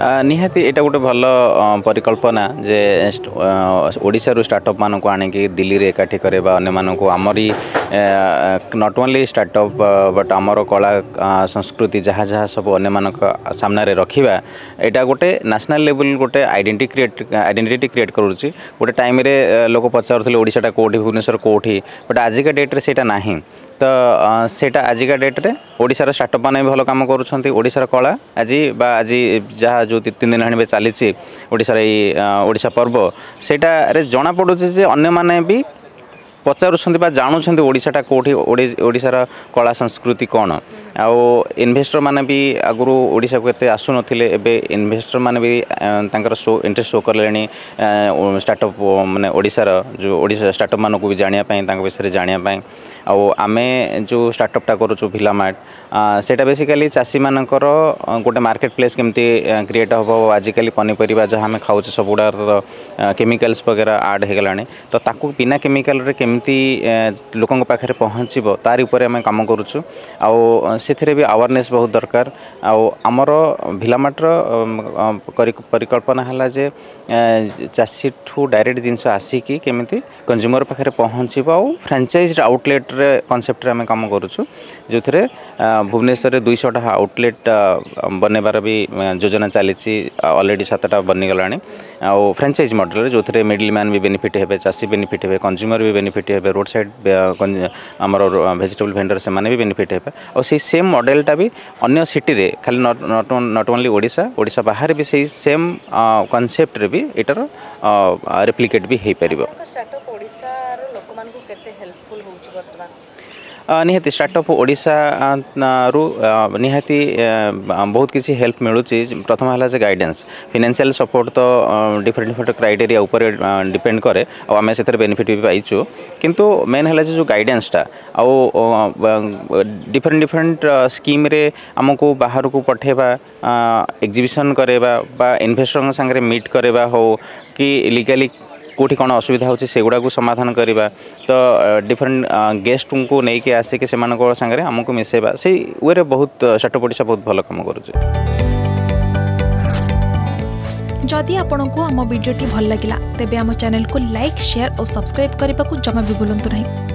ନିହାତି ଏଇଟା ଗୋଟେ ଭଲ ପରିକଳ୍ପନା ଯେ ଓଡ଼ିଶାରୁ ଷ୍ଟାର୍ଟଅପ୍ମାନଙ୍କୁ ଆଣିକି ଦିଲ୍ଲୀରେ ଏକାଠି କରିବା ଅନ୍ୟମାନଙ୍କୁ ଆମରି ନଟ୍ ଓନ୍ଲି ଷ୍ଟାର୍ଟଅପ୍ ବଟ୍ ଆମର କଳା ସଂସ୍କୃତି ଯାହା ଯାହା ସବୁ ଅନ୍ୟମାନଙ୍କ ସାମ୍ନାରେ ରଖିବା ଏଇଟା ଗୋଟେ ନ୍ୟାସନାଲ୍ ଲେବୁଲ୍ ଗୋଟେ ଆଇଡ଼େଣ୍ଟି କ୍ରିଏଟ୍ ଆଇଡ଼େଣ୍ଟିଟି କ୍ରିଏଟ୍ କରୁଛି ଗୋଟେ ଟାଇମ୍ରେ ଲୋକ ପଚାରୁଥିଲେ ଓଡ଼ିଶାଟା କେଉଁଠି ଭୁବନେଶ୍ୱର କେଉଁଠି ବଟ୍ ଆଜିକା ଡେଟ୍ରେ ସେଇଟା ନାହିଁ ତ ସେଇଟା ଆଜିକା ଡେଟ୍ରେ ଓଡ଼ିଶାର ଷ୍ଟାର୍ଟଅପ୍ ମାନେ ଭଲ କାମ କରୁଛନ୍ତି ଓଡ଼ିଶାର କଳା ଆଜି ବା ଆଜି ଯାହା ଯେଉଁ ଦୁଇ ତିନି ଦିନ ହେଣି ଚାଲିଛି ଓଡ଼ିଶାର ଏଇ ଓଡ଼ିଶା ପର୍ବ ସେଇଟାରେ ଜଣାପଡ଼ୁଛି ଯେ ଅନ୍ୟମାନେ ବି ପଚାରୁଛନ୍ତି ବା ଜାଣୁଛନ୍ତି ଓଡ଼ିଶାଟା କେଉଁଠି ଓଡ଼ିଶାର କଳା ସଂସ୍କୃତି କ'ଣ ଆଉ ଇନଭେଷ୍ଟରମାନେ ବି ଆଗରୁ ଓଡ଼ିଶାକୁ ଏତେ ଆସୁନଥିଲେ ଏବେ ଇନଭେଷ୍ଟରମାନେ ବି ତାଙ୍କର ଶୋ ଇଣ୍ଟରେଷ୍ଟ ଶୋ କଲେଣି ଷ୍ଟାର୍ଟଅପ୍ ମାନେ ଓଡ଼ିଶାର ଯେଉଁ ଓଡ଼ିଶା ଷ୍ଟାର୍ଟଅପ୍ମାନଙ୍କୁ ବି ଜାଣିବା ପାଇଁ ତାଙ୍କ ବିଷୟରେ ଜାଣିବା ପାଇଁ ଆଉ ଆମେ ଯେଉଁ ଷ୍ଟାର୍ଟଅପ୍ଟା କରୁଛୁ ଭିଲାମାର୍ଟ ସେଇଟା ବେସିକାଲି ଚାଷୀମାନଙ୍କର ଗୋଟେ ମାର୍କେଟ ପ୍ଲେସ୍ କେମିତି କ୍ରିଏଟ୍ ହେବ ଆଜିକାଲି ପନିପରିବା ଯାହା ଆମେ ଖାଉଛେ ସବୁଗୁଡ଼ାର କେମିକାଲ୍ସ ବଗେରା ଆଡ଼୍ ହୋଇଗଲାଣି ତ ତାକୁ ବିନା କେମିକାଲରେ କେମିତି ଲୋକଙ୍କ ପାଖରେ ପହଞ୍ଚିବ ତାରି ଉପରେ ଆମେ କାମ କରୁଛୁ ଆଉ ସେଥିରେ ବି ଆୱାରନେସ୍ ବହୁତ ଦରକାର ଆଉ ଆମର ଭିଲାମାଟର ପରିକଳ୍ପନା ହେଲା ଯେ ଚାଷୀଠୁ ଡାଇରେକ୍ଟ ଜିନିଷ ଆସିକି କେମିତି କଞ୍ଜ୍ୟୁମର ପାଖରେ ପହଞ୍ଚିବ ଆଉ ଫ୍ରାଞ୍ଚାଇଜ୍ ଆଉଟଲେଟ୍ରେ କନସେପ୍ଟରେ ଆମେ କାମ କରୁଛୁ ଯେଉଁଥିରେ ଭୁବନେଶ୍ୱରରେ ଦୁଇଶହଟା ଆଉଟଲେଟ୍ ବନେଇବାର ବି ଯୋଜନା ଚାଲିଛି ଅଲରେଡ଼ି ସାତଟା ବନିଗଲାଣି ଆଉ ଫ୍ରାଞ୍ଚାଇଜ୍ ମଡ଼େଲରେ ଯେଉଁଥିରେ ମିଡ଼ିଲ୍ ମ୍ୟାନ୍ ବି ବେନିଫିଟ୍ ହେବେ ଚାଷୀ ବେନିଫିଟ୍ ହେବେ କଞ୍ଜ୍ୟୁମର ବି ବେନିଫିଟ୍ ହେବେ ରୋଡ଼ ସାଇଡ଼ ଆମର ଭେଜିଟେବୁଲ୍ ଭେଣ୍ଡର ସେମାନେ ବି ବେନିଫିଟ୍ ହେବେ ଆଉ ସେଇ ସେମ୍ ମଡ଼େଲଟା ବି ଅନ୍ୟ ସିଟିରେ ଖାଲି ନଟ୍ ଓନ୍ଲି ଓଡ଼ିଶା ଓଡ଼ିଶା ବାହାରେ ବି ସେଇ ସେମ୍ କନସେପ୍ଟରେ ବି ଏଇଟାର ରେପ୍ଲିକେଟ୍ ବି ହେଇପାରିବ ନିହାତି ଷ୍ଟାର୍ଟଅପ୍ ଓଡ଼ିଶାରୁ ନିହାତି ବହୁତ କିଛି ହେଲ୍ପ ମିଳୁଛି ପ୍ରଥମ ହେଲା ଯେ ଗାଇଡ଼େନ୍ସ ଫିନାନ୍ସିଆଲ୍ ସପୋର୍ଟ ତ ଡିଫରେଣ୍ଟ ଡିଫରେଣ୍ଟ କ୍ରାଇଟେରିଆ ଉପରେ ଡିପେଣ୍ଡ କରେ ଆଉ ଆମେ ସେଥିରେ ବେନିଫିଟ୍ ବି ପାଇଛୁ କିନ୍ତୁ ମେନ୍ ହେଲା ଯେ ଯେଉଁ ଗାଇଡ଼େନ୍ସଟା ଆଉ ଡିଫରେଣ୍ଟ ଡିଫରେଣ୍ଟ ସ୍କିମ୍ରେ ଆମକୁ ବାହାରକୁ ପଠାଇବା ଏକ୍ଜିବିସନ୍ କରାଇବା ବା ଇନଭେଷ୍ଟରଙ୍କ ସାଙ୍ଗରେ ମିଟ୍ କରାଇବା ହେଉ କି ଲିଗାଲି কোটি কোণ অসুবিধা হচ্ছে সেগুড়া সমাধান করা তো ডিফরেন্ট গেস্টঙ্কু নেইকি আসিকি সে সাংরে আমি মিশাইবা সেই ওয়েরে বহুত ষাটপটিশা বহুত ভালো কাম করুছে যদি আপনার আমার ভিডিওটি ভাল লাগিলা তেবে আমার চ্যানেলকে লাইক সেয়ার ও সবসক্রাইব করা জমা বি ভুলতু না